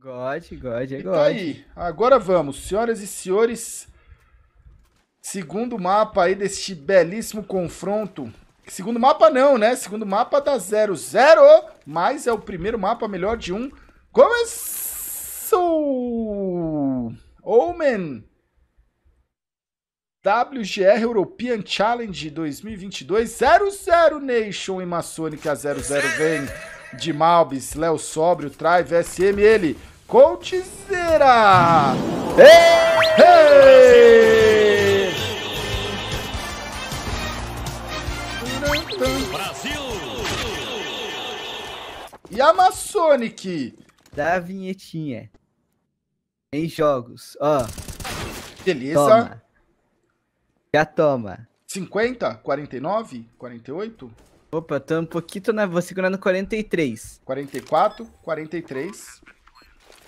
God, God, é God. E tá aí. Agora vamos, senhoras e senhores. Segundo mapa aí deste belíssimo confronto. Segundo mapa não, né? Segundo mapa da 0, 0. Mas é o primeiro mapa melhor de um. Começou! Omen! WGR European Challenge 2022. 00 Nation e Maçônica 00 vem de Malbis, Léo Sóbrio, Traive, SM, ele, Coutizeira! Ei! Brasil! E a Masonic? Da vinhetinha. Em jogos, ó. Beleza. Toma. Já toma. 50? 49? 48? Opa, tô um pouquinho na... Vou segurando 43. 44, 43.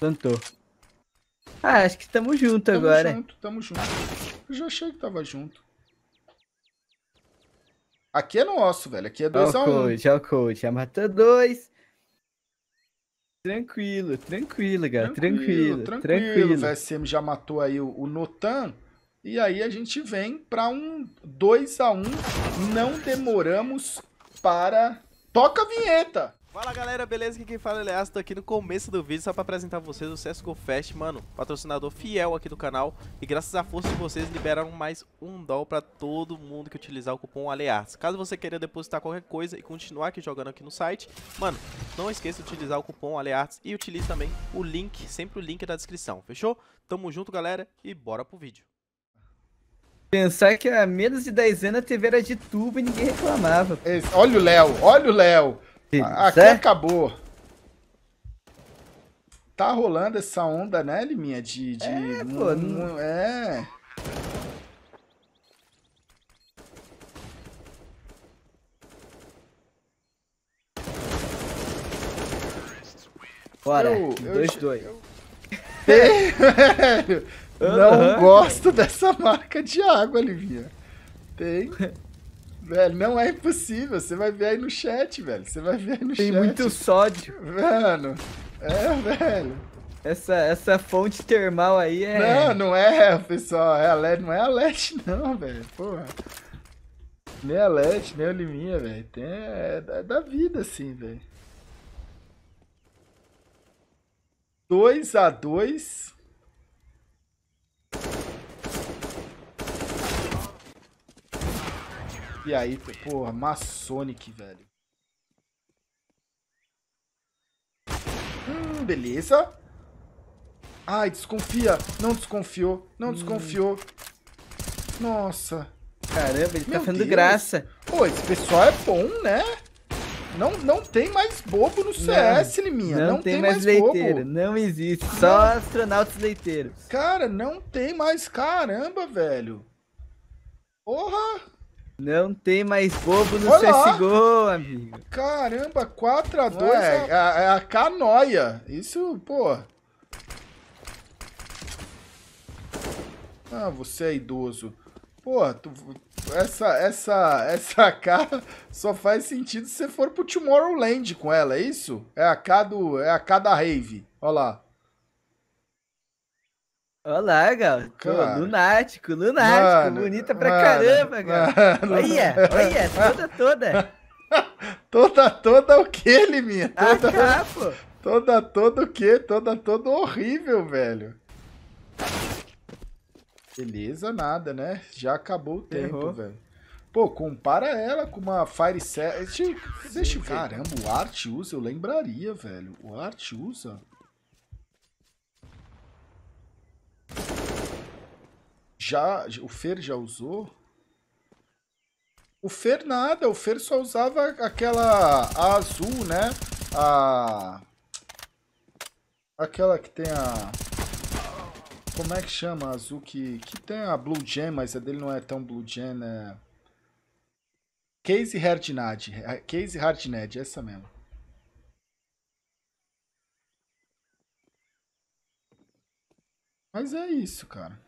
Plantou. Ah, acho que tamo junto tamo agora. Tamo junto, tamo junto. Eu já achei que tava junto. Aqui é nosso, velho. Aqui é 2x1. Olha o coach, olha o coach. Já matou dois. Tranquilo, tranquilo, cara. Tranquilo, tranquilo. tranquilo. tranquilo. O VSM já matou aí o, o Notan. E aí a gente vem pra um 2 x 1 Não demoramos para... Toca a vinheta! Fala galera, beleza? Aqui quem fala é Leaz, tô aqui no começo do vídeo só pra apresentar vocês o CSGO Fest, mano, patrocinador fiel aqui do canal e graças à força de vocês liberaram mais um dólar pra todo mundo que utilizar o cupom Aleaz. Caso você queira depositar qualquer coisa e continuar aqui jogando aqui no site, mano, não esqueça de utilizar o cupom Aleaz e utilize também o link, sempre o link da descrição, fechou? Tamo junto galera e bora pro vídeo. Pensar que há menos de 10 anos a TV era de tubo e ninguém reclamava. Esse, olha o Léo, olha o Léo. Aqui certo? É? acabou. Tá rolando essa onda, né, Liminha? De. de é, pô, um, não... é. Bora, 2-2. Eu... Velho! Não gosto dessa marca de água, Livinha. Tem. Velho, não é impossível. Você vai ver aí no chat, velho. Você vai ver aí no Tem chat. Tem muito sódio. Mano, é, velho. Essa, essa fonte termal aí é. Não, não é, pessoal. É a LED, não é a LED, não, velho. Porra. Nem a LED, nem a Liminha, velho. Tem... É, da vida, assim, velho. 2 a 2 E aí, porra, Maçonic, velho. Hum, beleza. Ai, desconfia. Não desconfiou. Não hum. desconfiou. Nossa. Caramba, ele tá Meu tá fazendo Deus. graça. Pô, esse pessoal é bom, né? Não, não tem mais bobo no CS, não, Não, não tem, tem, mais, mais leiteiro. Bobo. Não existe. Só não. astronautas leiteiros. Cara, não tem mais. Caramba, velho. Porra! Não tem mais bobo no Olha CSGO, lá. amigo. Caramba, 4x2 é a, é a, é a canoia. Isso, pô. Ah, você é idoso. Pô, tu, essa, essa, essa K só faz sentido se você for pro Tomorrowland com ela, é isso? É a K do, é a K da Rave. Olha lá. Olá, gal, Cara. Lunático, lunático. Mano, bonita pra mano, caramba, Gal. Olha, é, olha, é, toda, toda. toda, toda o que, Liminha? Ah, toda, ah, tá, pô. toda, toda o que? Toda, toda horrível, velho. Beleza, nada, né? Já acabou o tempo, Errou. velho. Pô, compara ela com uma Fire Set. Caramba, o Art usa, eu lembraria, velho. O Art usa. Já, o Fer já usou? O Fer nada, o Fer só usava aquela a azul, né? A... Aquela que tem a... Como é que chama a azul que, que tem a Blue Gem, mas a dele não é tão Blue Gem, né? Casey Hardnad. É, Casey Hardnad, essa mesmo. Mas é isso, cara.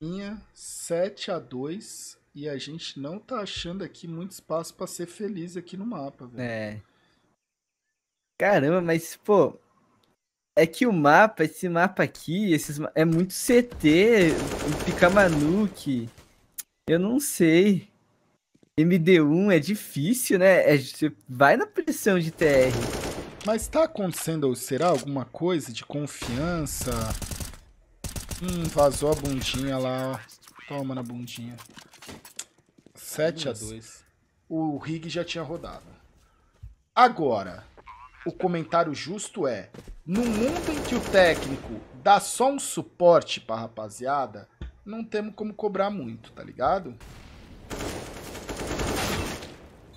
minha 7 a 2 e a gente não tá achando aqui muito espaço para ser feliz aqui no mapa, velho. É. Caramba, mas pô, é que o mapa, esse mapa aqui, esses é muito CT, Picamanuque. Eu não sei. MD1 é difícil, né? É, você vai na pressão de TR. Mas tá acontecendo, será, alguma coisa de confiança? Hum, vazou a bundinha lá, ó. Toma na bundinha. 7 a 2. O rig já tinha rodado. Agora, o comentário justo é: no mundo em que o técnico dá só um suporte pra rapaziada, não temos como cobrar muito, tá ligado?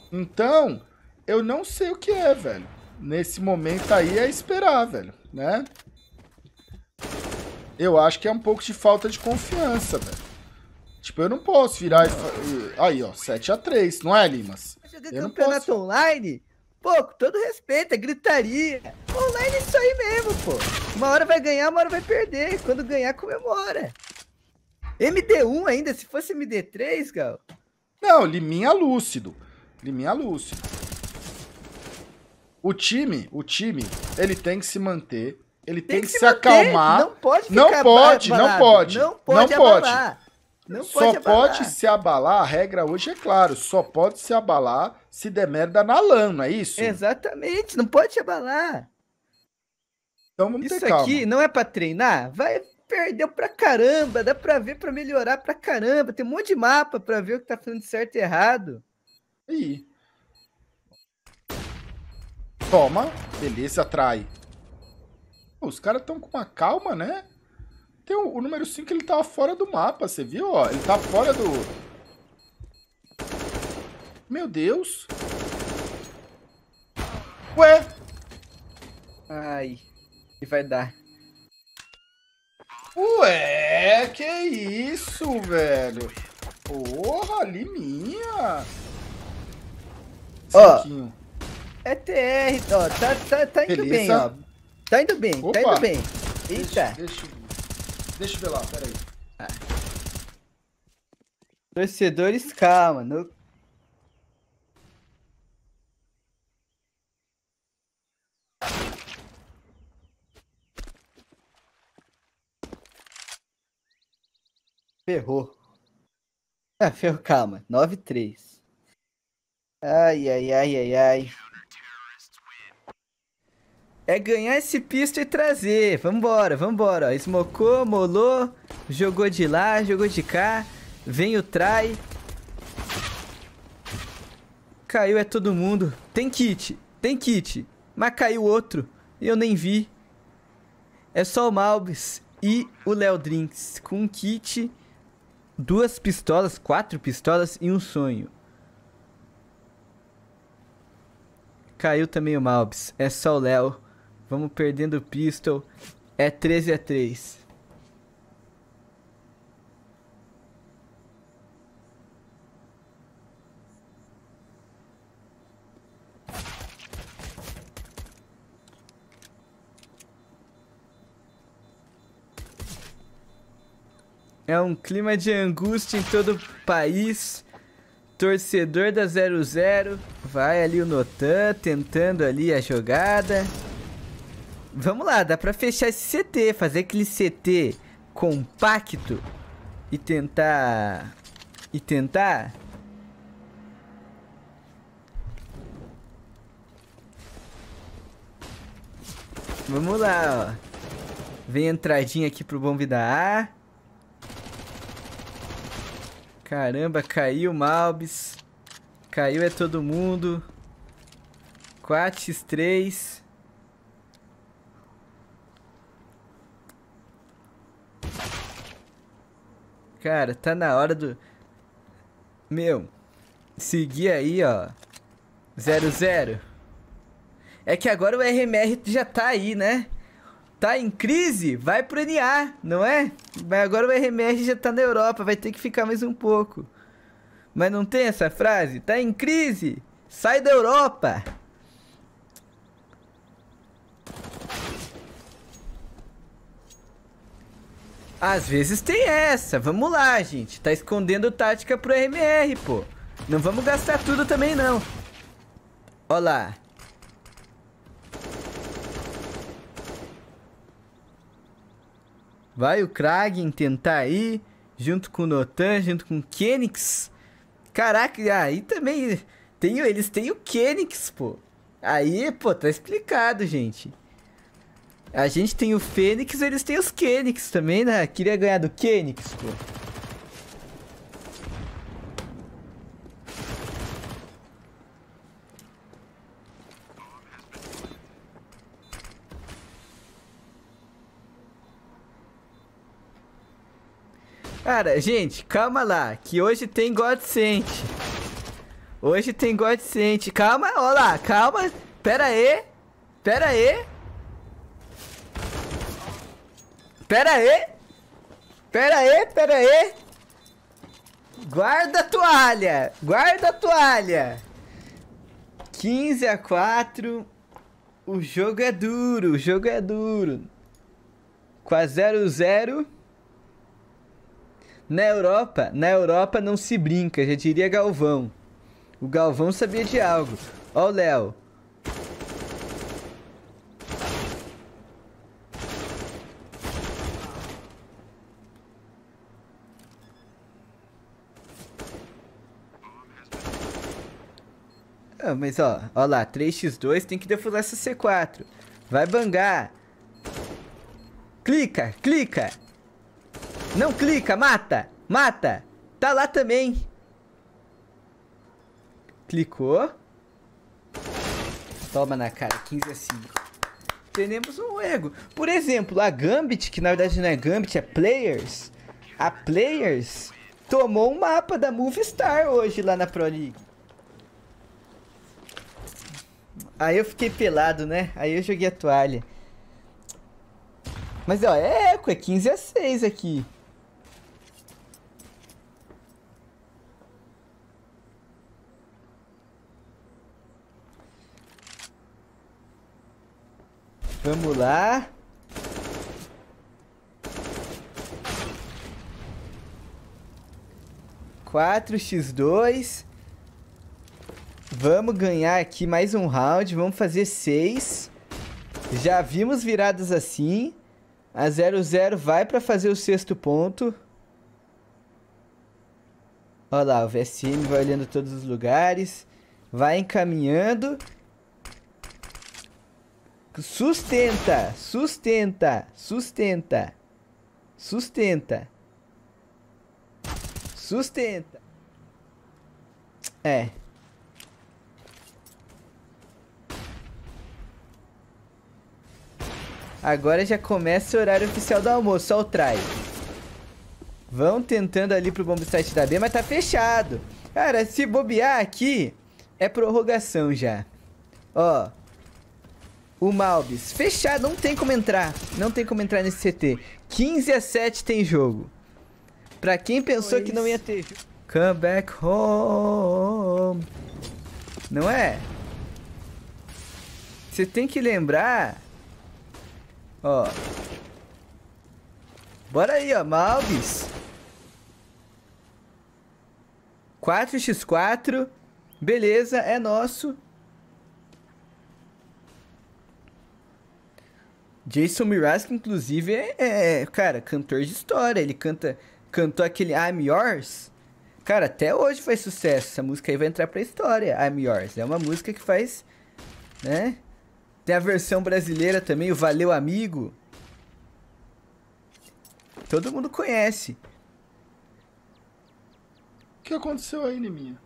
Então, eu não sei o que é, velho. Nesse momento aí é esperar, velho, né? Eu acho que é um pouco de falta de confiança, velho. Tipo, eu não posso virar e... Aí, ó, 7x3, não é, Limas? Jogar campeonato posso... online? Pô, com todo respeito, é gritaria. Online é isso aí mesmo, pô. Uma hora vai ganhar, uma hora vai perder. Quando ganhar, comemora. MD1 ainda, se fosse MD3, Gal. Não, Liminha lúcido. Liminha lúcido. O time, o time, ele tem que se manter ele tem, tem que, que, se, se acalmar. Não pode ficar não pode, não pode, não pode. Não pode. Não pode só pode se abalar, a regra hoje é claro, só pode se abalar se der merda na lã, não é isso? Exatamente, não pode se abalar. Então vamos Isso ter calma. aqui não é para treinar? Vai, perdeu pra caramba, dá pra ver pra melhorar pra caramba, tem um monte de mapa pra ver o que tá fazendo certo e errado. Aí. Toma, beleza, trai. Os caras estão com uma calma, né? Tem o, o número 5, ele tava tá fora do mapa, você viu? Ó, ele tá fora do... Meu Deus. Ué? Ai, que vai dar. Ué, que isso, velho? Porra, ali minha. Ó, oh, é TR, ó, oh, tá, tá, tá indo Beleza. bem, ó. Tá indo bem, Opa. tá indo bem. Eita. Deixa, deixa, deixa eu ver lá, peraí. Ah. Torcedores, calma. No... Ferrou. Ah, ferrou, calma. 9-3. Ai, ai, ai, ai, ai é ganhar esse pisto e trazer. Vambora, vambora. Smocou, molou, jogou de lá, jogou de cá. Vem o try. Caiu é todo mundo. Tem kit, tem kit. Mas caiu outro. e Eu nem vi. É só o Malbis e o Léo Drinks. Com um kit, duas pistolas, quatro pistolas e um sonho. Caiu também o Malbis. É só o Léo. Vamos perdendo o pistol. É 13 a 3. É um clima de angústia em todo o país. Torcedor da zero vai ali o Notan tentando ali a jogada. Vamos lá, dá pra fechar esse CT, fazer aquele CT compacto e tentar... E tentar... Vamos lá, ó. Vem entradinha aqui pro bombe da A. Caramba, caiu Malbis. Caiu é todo mundo. 4x3. Cara, tá na hora do. Meu, seguir aí, ó. 00. É que agora o RMR já tá aí, né? Tá em crise? Vai pro NA, não é? Mas agora o RMR já tá na Europa, vai ter que ficar mais um pouco. Mas não tem essa frase? Tá em crise? Sai da Europa! Às vezes tem essa. Vamos lá, gente. Tá escondendo tática pro RMR, pô. Não vamos gastar tudo também, não. Ó lá. Vai o Kragen tentar aí. Junto com o Notan, junto com o Kenix. Caraca, aí também... Tem, eles têm o Kenix, pô. Aí, pô, tá explicado, gente. A gente tem o Fênix, eles têm os Kenix também, né? Queria ganhar do Kenix, pô. Cara, gente, calma lá, que hoje tem Godsent. Hoje tem Godsent. Calma, olha lá, calma. Pera aí. Pera aí. Pera aí. Pera aí, pera aí. Guarda a toalha. Guarda a toalha. 15 a 4. O jogo é duro, o jogo é duro. Com a 0 0 na Europa, na Europa não se brinca, já diria Galvão. O Galvão sabia de algo. Ó o Léo. mas ó, ó lá, 3x2 tem que defusar essa C4. Vai bangar. Clica, clica. Não clica, mata, mata. Tá lá também. Clicou. Toma na cara, 15 a 5. Temos um ego. Por exemplo, a Gambit, que na verdade não é Gambit, é Players. A Players tomou um mapa da Move Star hoje lá na Pro League. Aí eu fiquei pelado, né? Aí eu joguei a toalha. Mas ó, é eco, é 15 a 6 aqui. Vamos lá. Quatro x dois. Vamos ganhar aqui mais um round. Vamos fazer seis. Já vimos viradas assim. A 0-0 vai para fazer o sexto ponto. Olha lá, o VSM vai olhando todos os lugares. Vai encaminhando. Sustenta, sustenta, sustenta, sustenta, sustenta. É, Agora já começa o horário oficial do almoço, só o try. Vão tentando ali pro bomb site da B, mas tá fechado. Cara, se bobear aqui, é prorrogação já. Ó. O Malbis, fechado, não tem como entrar. Não tem como entrar nesse CT. 15 a 7 tem jogo. Pra quem pensou que não ia ter... Come back home. Não é? Você tem que lembrar Ó. Bora aí, ó. Malbis. 4x4. Beleza, é nosso. Jason Mraz, inclusive, é, é, é, cara, cantor de história. Ele canta, cantou aquele I'm Yours. Cara, até hoje faz sucesso. Essa música aí vai entrar pra história, I'm Yours. É uma música que faz, né? Tem a versão brasileira também, o Valeu Amigo. Todo mundo conhece. O que aconteceu aí, Neminha?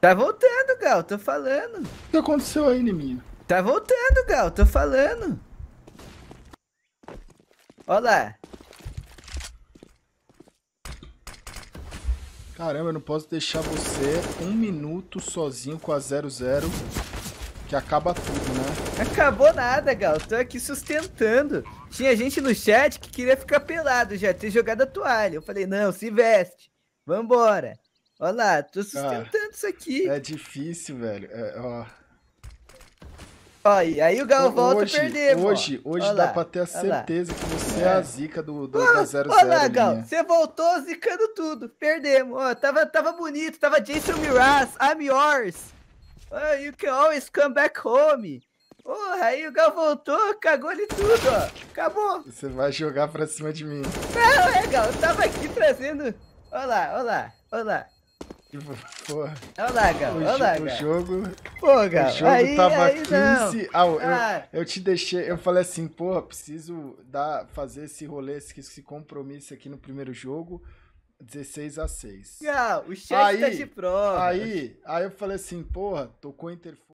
Tá voltando, Gal, tô falando. O que aconteceu aí, Neminha? Tá voltando, Gal, tô falando. Olha lá. Caramba, eu não posso deixar você um minuto sozinho com a 00 que acaba tudo, né? Acabou nada, Gal. Tô aqui sustentando. Tinha gente no chat que queria ficar pelado já, ter jogado a toalha. Eu falei, não, se veste. Vambora. Olha lá, tô sustentando ah, isso aqui. É difícil, velho. É, ó. aí o Gal volta e a perder, Hoje, hoje olha dá lá, pra ter a certeza lá. que você é, é. a zica do, do oh, da 00. Olha lá, Gal, né? você voltou zicando tudo. Perdemos. Ó, tava, tava bonito, tava Jason Miraz, Amiors. Oh, you can always come back home. Porra, aí o Gal voltou, cagou de tudo, ó. Acabou. Você vai jogar pra cima de mim. Não, é, Gal, eu tava aqui trazendo... Olá, olá, olá. Que tipo, Porra. Olá, Gal, olha Gal. O jogo... Pô, Gal, O jogo aí, tava aí 15... Ah, eu, ah. eu te deixei... Eu falei assim, porra, preciso dar, fazer esse rolê, esse, esse compromisso aqui no primeiro jogo 16 a 6 Ah, o chat tá aí, tá de prova. Aí, aí eu falei assim, porra, tocou o interfone.